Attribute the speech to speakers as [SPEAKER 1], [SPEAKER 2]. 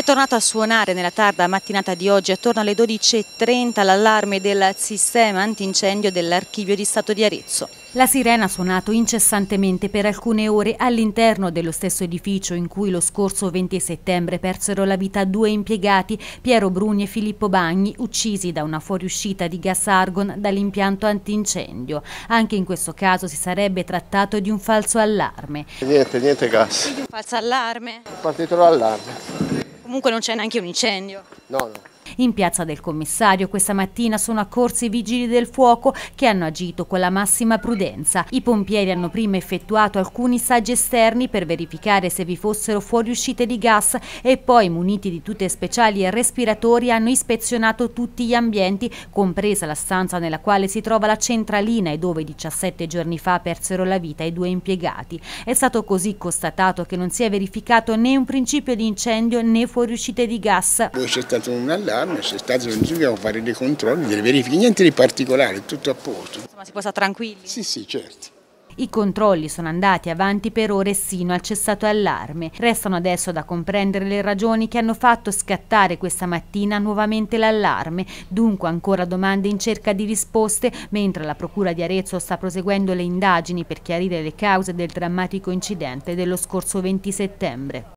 [SPEAKER 1] È tornato a suonare nella tarda mattinata di oggi, attorno alle 12.30, l'allarme del sistema antincendio dell'Archivio
[SPEAKER 2] di Stato di Arezzo. La sirena ha suonato incessantemente per alcune ore all'interno dello stesso edificio in cui lo scorso 20 settembre persero la vita due impiegati, Piero Bruni e Filippo Bagni, uccisi da una fuoriuscita di gas argon dall'impianto antincendio. Anche in questo caso si sarebbe trattato di un falso allarme.
[SPEAKER 1] Niente, niente gas. Quindi un falso allarme? Partito l'allarme comunque non c'è neanche un incendio. No,
[SPEAKER 2] no. In piazza del commissario questa mattina sono accorsi i vigili del fuoco che hanno agito con la massima prudenza. I pompieri hanno prima effettuato alcuni saggi esterni per verificare se vi fossero fuoriuscite di gas e poi, muniti di tute speciali e respiratori, hanno ispezionato tutti gli ambienti, compresa la stanza nella quale si trova la centralina e dove 17 giorni fa persero la vita i due impiegati. È stato così constatato che non si è verificato né un principio di incendio né fuoriuscite di gas.
[SPEAKER 1] Poi c'è stato un allarme gendarme, se è stato in giro a fare dei controlli, delle verifiche, niente di particolare, tutto a posto. Insomma
[SPEAKER 2] si può stare tranquilli? Sì, sì, certo. I controlli sono andati avanti per ore sino al cessato allarme. Restano adesso da comprendere le ragioni che hanno fatto scattare questa mattina nuovamente l'allarme. Dunque ancora domande in cerca di risposte, mentre la Procura di Arezzo sta proseguendo le indagini per chiarire le cause del drammatico incidente dello scorso 20 settembre.